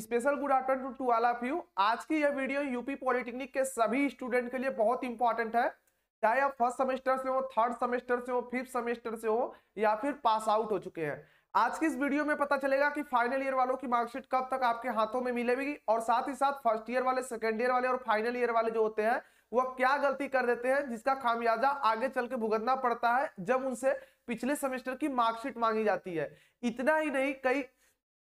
special good afternoon to all of you आज की यह वीडियो यूपी पॉलिटेक्निक के सभी स्टूडेंट के लिए बहुत इंपॉर्टेंट है चाहे आप फर्स्ट सेमेस्टर से हो थर्ड सेमेस्टर से हो फिफ्थ सेमेस्टर से हो या फिर पास आउट हो चुके हैं आज की इस वीडियो में पता चलेगा कि फाइनल ईयर वालों की मार्कशीट कब तक आपके हाथों में मिलेगी और साथ ही साथ फर्स्ट ईयर वाले सेकेंड ईयर वाले और फाइनल ईयर वाले जो होते हैं वह क्या गलती कर देते हैं जिसका खामियाजा आगे चल के भुगतना पड़ता है जब उनसे पिछले सेमेस्टर की मार्कशीट मांगी जाती है इतना ही नहीं कई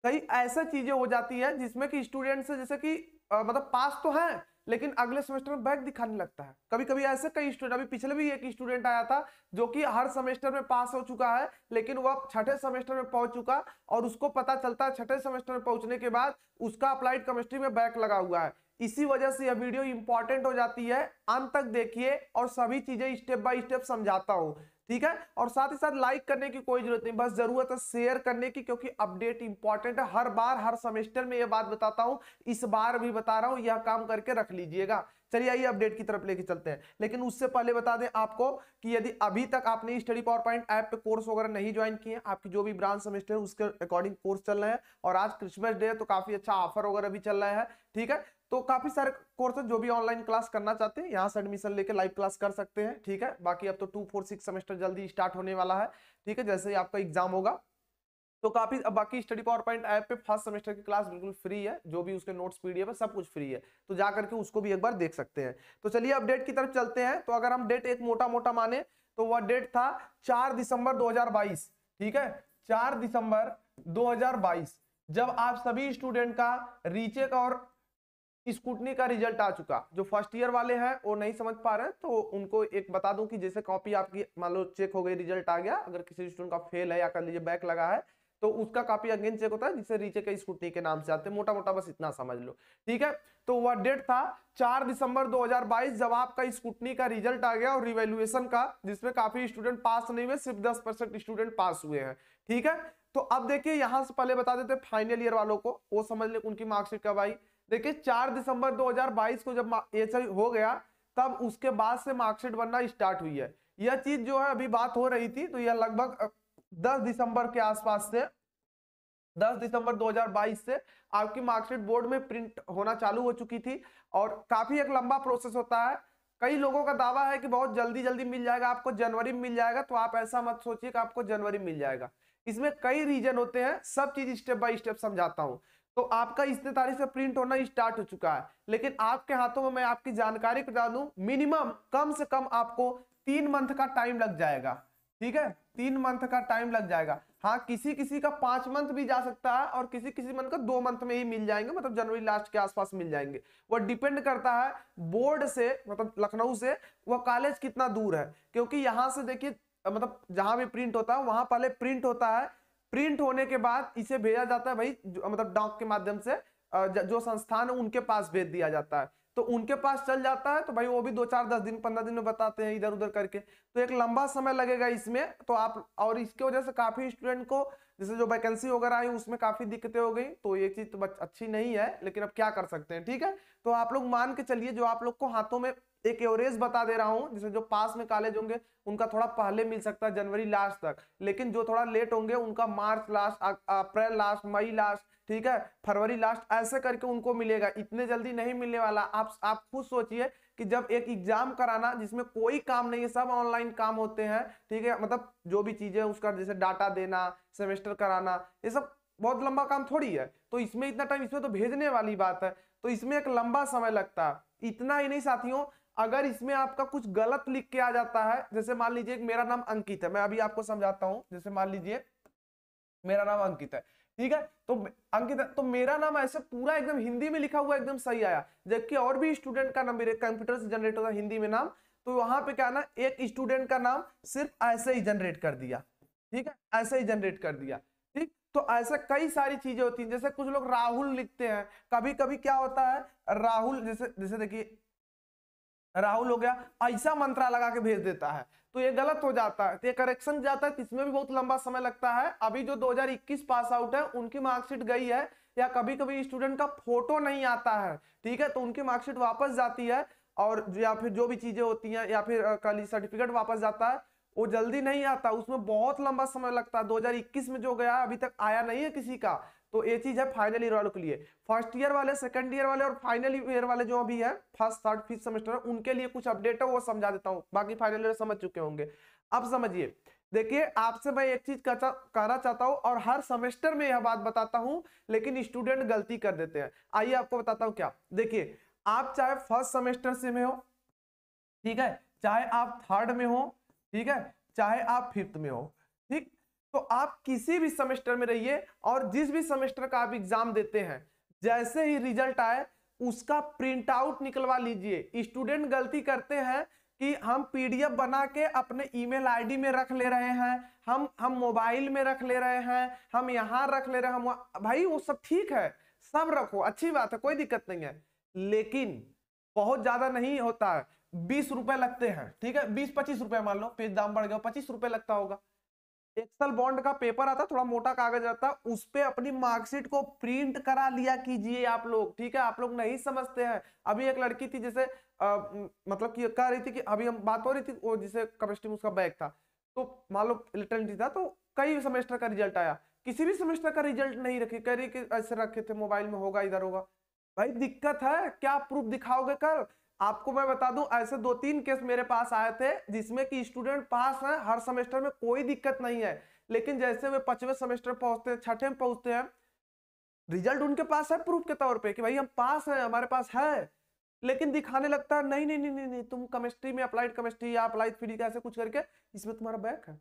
कई ऐसे चीजें हो जाती है जिसमें कि स्टूडेंट से जैसे कि मतलब पास तो है लेकिन अगले सेमेस्टर में बैक दिखाने लगता है कभी कभी ऐसे कई स्टूडेंट अभी पिछले भी एक स्टूडेंट आया था जो कि हर सेमेस्टर में पास हो चुका है लेकिन वह छठे सेमेस्टर में पहुंच चुका और उसको पता चलता है छठे सेमेस्टर में पहुंचने के बाद उसका अप्लाइड केमिस्ट्री में बैक लगा हुआ है इसी वजह से यह वीडियो इंपॉर्टेंट हो जाती है अंत तक देखिए और सभी चीजें स्टेप बाय स्टेप समझाता हूँ ठीक है और साथ ही साथ लाइक करने की कोई जरूरत नहीं बस जरूरत है शेयर करने की क्योंकि अपडेट इंपॉर्टेंट है हर बार हर सेमेस्टर में यह बात बताता हूं इस बार भी बता रहा हूं यह काम करके रख लीजिएगा चलिए आइए अपडेट की तरफ लेके चलते हैं लेकिन उससे पहले बता दें आपको कि यदि अभी तक आपने स्टडी पावर पॉइंट ऐप पे कोर्स वगैरह नहीं ज्वाइन किए आपकी जो भी ब्रांच सेमेस्टर है उसके अकॉर्डिंग कोर्स चल रहे हैं और आज क्रिसमस डे है तो काफी अच्छा ऑफर वगैरह भी चल रहा है ठीक है तो काफी सारे कोर्स जो भी ऑनलाइन क्लास करना चाहते हैं यहाँ से एडमिशन लेके लाइव क्लास कर सकते हैं ठीक है बाकी अब तो टू फोर सिक्स सेमेस्टर जल्दी स्टार्ट होने वाला है ठीक है जैसे ही आपका एग्जाम होगा तो काफी अब बाकी स्टडी पावर पॉइंट ऐप पे फर्स्ट सेमेस्टर की क्लास बिल्कुल फ्री है जो भी उसके नोट्स पीडीएफ है सब कुछ फ्री है तो जा करके उसको भी एक बार देख सकते हैं तो चलिए अपडेट की तरफ चलते हैं तो अगर हम डेट एक मोटा मोटा माने तो वह डेट था चार दिसंबर दो ठीक है चार दिसंबर दो जब आप सभी स्टूडेंट का रीचेक और स्कूटनी का रिजल्ट आ चुका जो फर्स्ट ईयर वाले हैं वो नहीं समझ पा रहे हैं तो उनको एक बता दूं कि जैसे कॉपी आपकी मान लो चेक हो गई रिजल्ट आ गया अगर किसी स्टूडेंट का फेल है या कर लीजिए बैक लगा है तो उसका कॉपी अगेन चेक होता है जिसे रीचेक स्कूटनी के नाम से आते हैं मोटा मोटा बस इतना समझ लो ठीक है तो वह डेट था चार दिसंबर बाईस जब आपका स्कूटनी का रिजल्ट आ गया और रिवेल्युएशन का जिसमें काफी स्टूडेंट पास नहीं हुए सिर्फ दस परसेंट स्टूडेंट पास हुए हैं ठीक है तो अब देखिए यहां से पहले बता देते फाइनल ईयर वालों को वो समझ ले उनकी मार्कशीट कब आई देखिए चार दिसंबर 2022 को जब ये हो गया तब उसके बाद से मार्कशीट बनना स्टार्ट हुई है यह चीज जो है अभी बात हो रही थी तो यह लगभग 10 दिसंबर के आसपास से 10 दिसंबर 2022 से आपकी मार्कशीट बोर्ड में प्रिंट होना चालू हो चुकी थी और काफी एक लंबा प्रोसेस होता है कई लोगों का दावा है कि बहुत जल्दी जल्दी मिल जाएगा आपको जनवरी में मिल जाएगा तो आप ऐसा मत सोचिए कि आपको जनवरी मिल जाएगा इसमें कई रीजन होते हैं सब चीज स्टेप बाय स्टेप समझाता हूँ तो आपका इस तारीख से प्रिंट होना स्टार्ट हो चुका है लेकिन आपके हाथों में मैं आपकी जानकारी बता दूं मिनिमम कम से कम आपको तीन मंथ का टाइम लग जाएगा ठीक है तीन मंथ का टाइम लग जाएगा हाँ किसी किसी का पांच मंथ भी जा सकता है और किसी किसी मंथ का दो मंथ में ही मिल जाएंगे मतलब जनवरी लास्ट के आसपास मिल जाएंगे वह डिपेंड करता है बोर्ड से मतलब लखनऊ से वह कॉलेज कितना दूर है क्योंकि यहाँ से देखिए मतलब जहां भी प्रिंट होता है वहां पहले प्रिंट होता है प्रिंट होने के बाद इसे भेजा जाता है भाई मतलब डॉक के माध्यम से जो संस्थान है उनके पास भेज दिया जाता है तो उनके पास चल जाता है तो भाई वो भी दो चार दस दिन पंद्रह दिन में बताते हैं इधर उधर करके तो एक लंबा समय लगेगा इसमें तो आप और इसके वजह से काफी स्टूडेंट को जैसे जो वैकेंसी वगैरह आई उसमें काफी दिक्कतें हो गई तो ये चीज तो अच्छी नहीं है लेकिन अब क्या कर सकते हैं ठीक है तो आप लोग मान के चलिए जो आप लोग को हाथों में एक एवरेज बता दे रहा हूं जिसमें जो पास में कॉलेज होंगे उनका थोड़ा पहले मिल सकता है जनवरी लास्ट तक लेकिन जो थोड़ा लेट होंगे उनका March last April last May last ठीक है फरवरी लास्ट ऐसे करके उनको मिलेगा इतने जल्दी नहीं मिलने वाला आप आप खुद सोचिए कि जब एक एग्जाम कराना जिसमें कोई काम नहीं है सब ऑनलाइन काम होते हैं ठीक है मतलब जो भी चीजें उसका जैसे डाटा देना सेमेस्टर कराना ये सब बहुत लंबा काम थोड़ी है तो इसमें इतना टाइम इसमें तो भेजने वाली बात है तो इसमें एक लंबा समय लगता है इतना ही नहीं साथियों अगर इसमें आपका कुछ गलत लिख के आ जाता है जैसे मान लीजिए मेरा नाम अंकित है मैं अभी आपको समझाता हूँ जैसे मान लीजिए मेरा नाम अंकित है ठीक है तो अंकित तो मेरा नाम ऐसे पूरा एकदम हिंदी में लिखा हुआ एकदम सही आया जबकि और भी स्टूडेंट का नाम कंप्यूटर से जनरेट होता है हिंदी में नाम तो वहां पे क्या ना एक स्टूडेंट का नाम सिर्फ ऐसे ही जनरेट कर दिया ठीक है ऐसे ही जनरेट कर दिया ठीक तो ऐसे कई सारी चीजें होती हैं जैसे कुछ लोग राहुल लिखते हैं कभी कभी क्या होता है राहुल जैसे जैसे देखिए राहुल हो गया ऐसा मंत्रा लगा के भेज देता है तो ये गलत हो जाता है तो ये करेक्शन जाता है तो इसमें भी बहुत लंबा समय लगता है अभी जो 2021 पास आउट है उनकी मार्कशीट गई है या कभी कभी स्टूडेंट का फोटो नहीं आता है ठीक है तो उनकी मार्कशीट वापस जाती है और या फिर जो भी चीजें होती हैं या फिर कल सर्टिफिकेट वापस जाता है वो जल्दी नहीं आता उसमें बहुत लंबा समय लगता है 2021 में जो गया अभी तक आया नहीं है किसी का तो ये चीज है फाइनल ईयर वालों के लिए फर्स्ट ईयर वाले सेकंड ईयर वाले और फाइनल ईयर वाले जो अभी है फर्स्ट थर्ड फिफ्थ सेमेस्टर उनके लिए कुछ अपडेट है वो समझा देता हूँ बाकी फाइनल ईयर समझ चुके होंगे अब समझिए देखिए आपसे मैं एक चीज कहना चाहता हूं और हर सेमेस्टर में यह बात बताता हूं लेकिन स्टूडेंट गलती कर देते हैं आइए आपको बताता हूं क्या देखिए आप चाहे फर्स्ट सेमेस्टर से में हो ठीक है चाहे आप थर्ड में हो ठीक है चाहे आप फिफ्थ में हो ठीक तो आप किसी भी सेमेस्टर में रहिए और जिस भी सेमेस्टर का आप एग्जाम देते हैं जैसे ही रिजल्ट आए उसका प्रिंट आउट निकलवा लीजिए स्टूडेंट गलती करते हैं कि हम पीडीएफ बना के अपने ईमेल आईडी में रख ले रहे हैं हम हम मोबाइल में रख ले रहे हैं हम यहाँ रख ले रहे हैं हम भाई वो सब ठीक है सब रखो अच्छी बात है कोई दिक्कत नहीं है लेकिन बहुत ज्यादा नहीं होता है बीस रुपए लगते हैं ठीक है बीस पच्चीस रुपए मान लो पेज दाम बढ़ गया पच्चीस रुपए लगता होगा एक्सल बॉन्ड का पेपर आता थोड़ा मोटा कागज आता उस पर अपनी मार्कशीट को प्रिंट करा लिया कीजिए आप लोग ठीक है आप लोग नहीं समझते हैं अभी एक लड़की थी जैसे मतलब कि कह रही थी कि अभी हम बात हो रही थी वो जिसे कमिस्ट्री में उसका बैग था तो मान लो इलेक्ट्रनिक था तो कई सेमेस्टर का रिजल्ट आया किसी भी सेमेस्टर का रिजल्ट नहीं रखे कह रही कि ऐसे रखे थे मोबाइल में होगा इधर होगा भाई दिक्कत है क्या प्रूफ दिखाओगे कल आपको मैं बता दूं ऐसे दो तीन केस मेरे पास आए थे जिसमें कि स्टूडेंट पास हैं हर सेमेस्टर में कोई दिक्कत नहीं है लेकिन जैसे वे पचवे सेमेस्टर पहुंचते हैं छठे में पहुंचते हैं रिजल्ट उनके पास है प्रूफ के तौर पे कि भाई हम पास हैं हमारे पास है लेकिन दिखाने लगता है नहीं नहीं नहीं नहीं, नहीं तुम केमिस्ट्री में अप्लाइड केमिस्ट्री या अप्लाइड फिजिक्स ऐसे कुछ करके इसमें तुम्हारा बैक है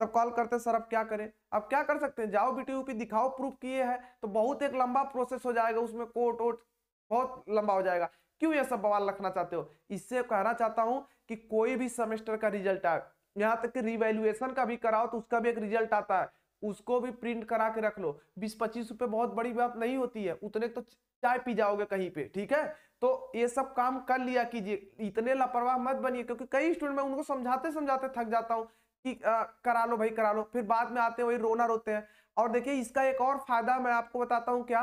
तब कॉल करते हैं सर अब क्या करें अब क्या कर सकते हैं जाओ बी दिखाओ प्रूफ किए हैं तो बहुत एक लंबा प्रोसेस हो जाएगा उसमें कोर्ट वोट बहुत लंबा हो जाएगा क्यों यह सब बवाल रखना चाहते हो इससे कहना चाहता हूं कि कोई भी सेमेस्टर का रिजल्ट आए यहाँ तक कि रिवेल्युएशन का भी कराओ तो उसका भी एक रिजल्ट आता है उसको भी प्रिंट करा के रख लो बीस पच्चीस रुपए बहुत बड़ी बात नहीं होती है उतने तो चाय पी जाओगे कहीं पे ठीक है तो ये सब काम कर लिया कीजिए इतने लापरवाह मत बनिए क्योंकि कई स्टूडेंट में उनको समझाते समझाते थक जाता हूँ कि आ, करा लो भाई करा लो फिर बाद में आते हैं वही रोना रोते हैं और देखिए इसका एक और फायदा मैं आपको बताता हूँ क्या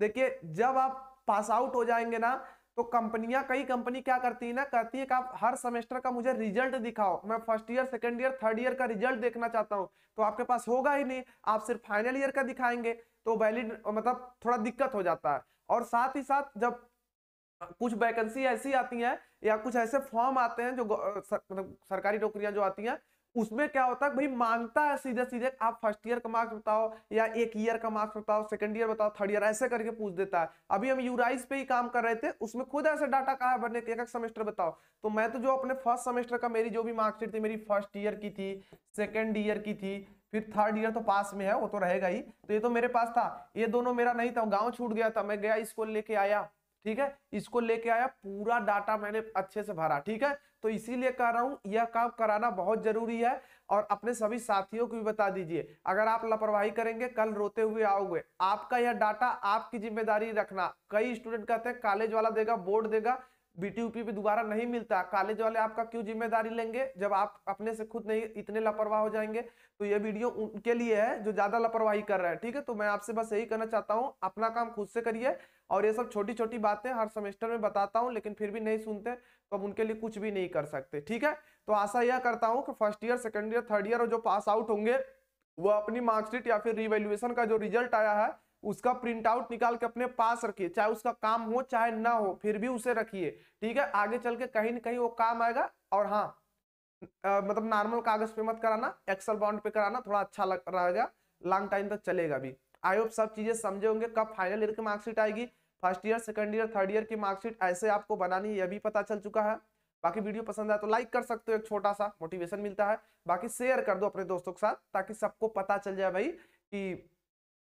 देखिए जब आप पास आउट हो जाएंगे ना तो कंपनियां कई कंपनी क्या करती है ना कहती है कि आप हर सेमेस्टर का मुझे रिजल्ट दिखाओ मैं first year second year third year का रिजल्ट देखना चाहता हूँ तो आपके पास होगा ही नहीं आप सिर्फ फाइनल ईयर का दिखाएंगे तो वैलिड मतलब थोड़ा दिक्कत हो जाता है और साथ ही साथ जब कुछ वैकेंसी ऐसी आती है या कुछ ऐसे फॉर्म आते हैं जो मतलब सरकारी नौकरियां जो आती हैं उसमें क्या होता है भाई मांगता है सीधे सीधे आप फर्स्ट ईयर का मार्क्स बताओ या एक ईयर का मार्क्स बताओ सेकंड ईयर बताओ थर्ड ईयर ऐसे करके पूछ देता है अभी हम यूराइज पे ही काम कर रहे थे उसमें खुद ऐसे डाटा कहा है के एक एक सेमेस्टर बताओ तो मैं तो जो अपने फर्स्ट सेमेस्टर का मेरी जो भी मार्क्सिट थी मेरी फर्स्ट ईयर की थी सेकेंड ईयर की थी फिर थर्ड ईयर तो पास में है वो तो रहेगा ही तो ये तो मेरे पास था ये दोनों मेरा नहीं था गाँव छूट गया था मैं गया इसको लेके आया ठीक है इसको लेके आया पूरा डाटा मैंने अच्छे से भरा ठीक है तो इसीलिए कह रहा हूँ यह काम कराना बहुत जरूरी है और अपने सभी साथियों को भी बता दीजिए अगर आप लापरवाही करेंगे कल रोते हुए आओगे आपका यह डाटा आपकी जिम्मेदारी रखना कई स्टूडेंट कहते हैं कॉलेज वाला देगा बोर्ड देगा बीटीयूपी पे दोबारा नहीं मिलता कॉलेज वाले आपका क्यों जिम्मेदारी लेंगे जब आप अपने से खुद नहीं इतने लापरवाह हो जाएंगे तो ये वीडियो उनके लिए है जो ज्यादा लापरवाही कर रहे हैं ठीक है तो मैं आपसे बस यही कहना चाहता हूँ अपना काम खुद से करिए और ये सब छोटी छोटी बातें हर सेमेस्टर में बताता हूँ लेकिन फिर भी नहीं सुनते तो अब उनके लिए कुछ भी नहीं कर सकते ठीक है तो आशा यह करता हूँ कि first year second year third year और जो पास आउट होंगे वह अपनी मार्कशीट या फिर रिवेल्युएशन का जो रिजल्ट आया है उसका प्रिंट आउट निकाल के अपने पास रखिए चाहे उसका काम हो चाहे ना हो फिर भी उसे रखिए ठीक है आगे चल के कहीं ना कहीं वो काम आएगा और हाँ आ, मतलब नॉर्मल कागज पे मत कराना एक्सल बाउंड पे कराना थोड़ा अच्छा लग रहेगा लॉन्ग टाइम तक चलेगा भी आई होप सब चीजें समझे होंगे कब फाइनल ईयर की मार्कशीट आएगी first year second year third year की मार्कशीट ऐसे आपको बनानी यह भी पता चल चुका है बाकी वीडियो पसंद आए तो लाइक कर सकते हो एक छोटा सा मोटिवेशन मिलता है बाकी शेयर कर दो अपने दोस्तों के साथ ताकि सबको पता चल जाए भाई कि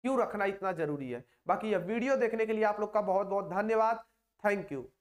क्यों रखना इतना जरूरी है बाकी यह वीडियो देखने के लिए आप लोग का बहुत बहुत धन्यवाद थैंक यू